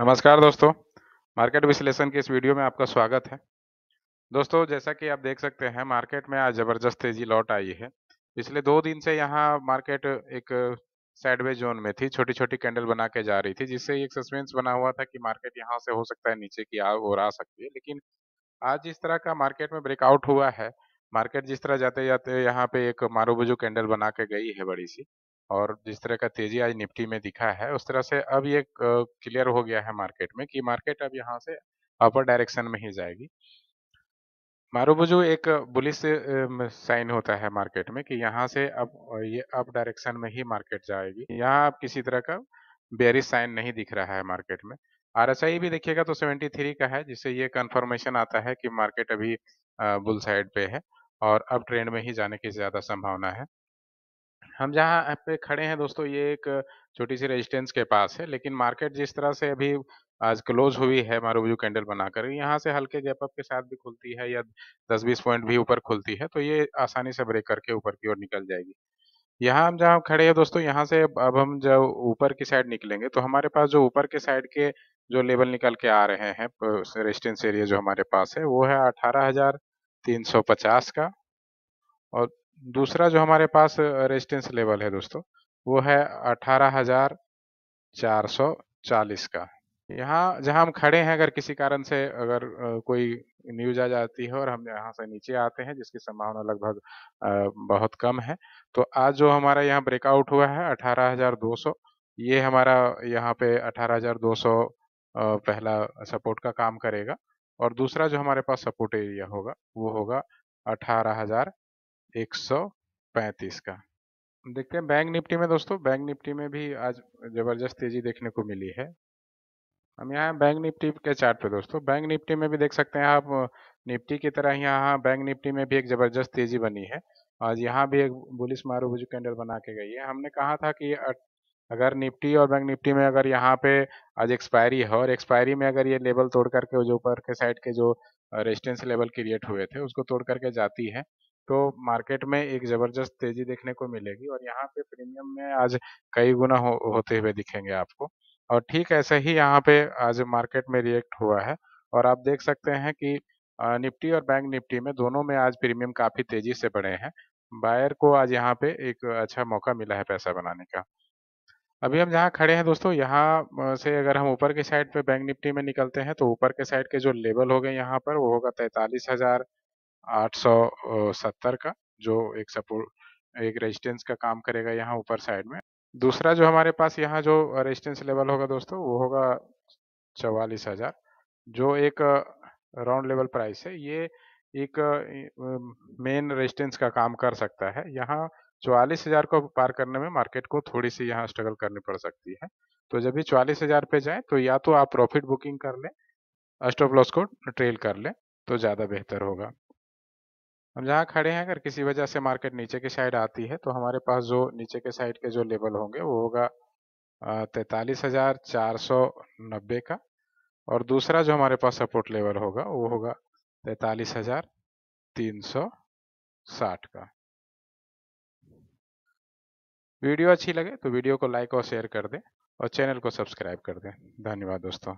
नमस्कार दोस्तों मार्केट विश्लेषण के इस वीडियो में आपका स्वागत है दोस्तों जैसा कि आप देख सकते हैं मार्केट में आज ज़बरदस्त तेजी लौट आई है पिछले दो दिन से यहाँ मार्केट एक साइडवे जोन में थी छोटी छोटी कैंडल बना के जा रही थी जिससे एक सस्पेंस बना हुआ था कि मार्केट यहाँ से हो सकता है नीचे की और आ सकती है लेकिन आज जिस तरह का मार्केट में ब्रेकआउट हुआ है मार्केट जिस तरह जाते जाते यहाँ पे एक मारूबुजू कैंडल बना के गई है बड़ी सी और जिस तरह का तेजी आज निफ्टी में दिखा है उस तरह से अब ये क्लियर हो गया है मार्केट में कि मार्केट अब यहाँ से अपर डायरेक्शन में ही जाएगी मारूबुजू एक बुलिस साइन होता है मार्केट में कि यहाँ से अब ये अप डायरेक्शन में ही मार्केट जाएगी यहाँ अब किसी तरह का बेरिस साइन नहीं दिख रहा है मार्केट में आर भी देखिएगा तो 73 का है जिससे ये कंफर्मेशन आता है कि मार्केट अभी बुल साइड पे है और अब ट्रेंड में ही जाने की ज्यादा संभावना है हम जहाँ पे खड़े हैं दोस्तों ये एक छोटी सी रेजिस्टेंस के पास है लेकिन मार्केट जिस तरह से अभी आज क्लोज हुई है मारूबजू कैंडल बनाकर यहाँ से हल्के गैप अप के साथ भी खुलती है या दस बीस पॉइंट भी ऊपर खुलती है तो ये आसानी से ब्रेक करके ऊपर की ओर निकल जाएगी यहाँ हम जहाँ खड़े हैं दोस्तों यहाँ से अब हम जब ऊपर की साइड निकलेंगे तो हमारे पास जो ऊपर के साइड के जो लेवल निकल के आ रहे हैं रेजिस्टेंस एरिया जो हमारे पास है वो है अठारह हजार तीन सौ पचास का और दूसरा जो हमारे पास रेजिस्टेंस लेवल है दोस्तों वो है 18,440 का यहाँ जहाँ हम खड़े हैं अगर किसी कारण से अगर कोई न्यूज आ जाती है और हम यहाँ से नीचे आते हैं जिसकी संभावना लगभग बहुत कम है तो आज जो हमारा यहाँ ब्रेकआउट हुआ है 18,200 ये हमारा यहाँ पे 18,200 पहला सपोर्ट का काम करेगा और दूसरा जो हमारे पास सपोर्ट एरिया होगा वो होगा अठारह हजार 135 का देखते हैं बैंक निफ्टी में दोस्तों बैंक निफ्टी में भी आज जबरदस्त तेजी देखने को मिली है हम यहाँ बैंक निफ्टी के चार्ट पे दोस्तों बैंक निफ्टी में भी देख सकते हैं आप निफ्टी की तरह यहाँ बैंक निफ्टी में भी एक जबरदस्त तेजी बनी है आज यहाँ भी एक बुलिस बुजू कैंडल बना के गई है हमने कहा था कि अगर निफ्टी और बैंक निफ्टी में अगर यहाँ पे आज एक्सपायरी है और एक्सपायरी में अगर ये लेवल तोड़ करके जो ऊपर के साइड के जो रेजिस्टेंस लेवल क्रिएट हुए थे उसको तोड़ करके जाती है तो मार्केट में एक जबरदस्त तेजी देखने को मिलेगी और यहाँ पे प्रीमियम में आज कई गुना हो, होते हुए दिखेंगे आपको और ठीक ऐसे ही यहाँ पे आज मार्केट में रिएक्ट हुआ है और आप देख सकते हैं कि निफ्टी और बैंक निफ्टी में दोनों में आज प्रीमियम काफी तेजी से बढ़े हैं बायर को आज यहाँ पे एक अच्छा मौका मिला है पैसा बनाने का अभी हम जहाँ खड़े हैं दोस्तों यहाँ से अगर हम ऊपर के साइड पे बैंक निफ्टी में निकलते हैं तो ऊपर के साइड के जो लेवल हो गए यहाँ पर वो होगा तैतालीस हजार 870 का जो एक सपोर्ट एक रेजिस्टेंस का काम करेगा यहाँ ऊपर साइड में दूसरा जो हमारे पास यहाँ जो रेजिस्टेंस लेवल होगा दोस्तों वो होगा चवालीस हजार जो एक राउंड लेवल प्राइस है ये एक मेन रेजिस्टेंस का काम कर सकता है यहाँ चौवालीस हजार को पार करने में मार्केट को थोड़ी सी यहाँ स्ट्रगल करनी पड़ सकती है तो जब भी चवालीस हजार पे जाए तो या तो आप प्रॉफिट बुकिंग कर लें स्टॉप लॉस को ट्रेल कर लें तो ज़्यादा बेहतर होगा हम जहाँ खड़े हैं अगर किसी वजह से मार्केट नीचे के साइड आती है तो हमारे पास जो नीचे के साइड के जो लेवल होंगे वो होगा तैतालीस हजार चार सौ नब्बे का और दूसरा जो हमारे पास सपोर्ट लेवल होगा वो होगा तैतालीस हजार तीन सौ साठ का वीडियो अच्छी लगे तो वीडियो को लाइक और शेयर कर दें और चैनल को सब्सक्राइब कर दें धन्यवाद दोस्तों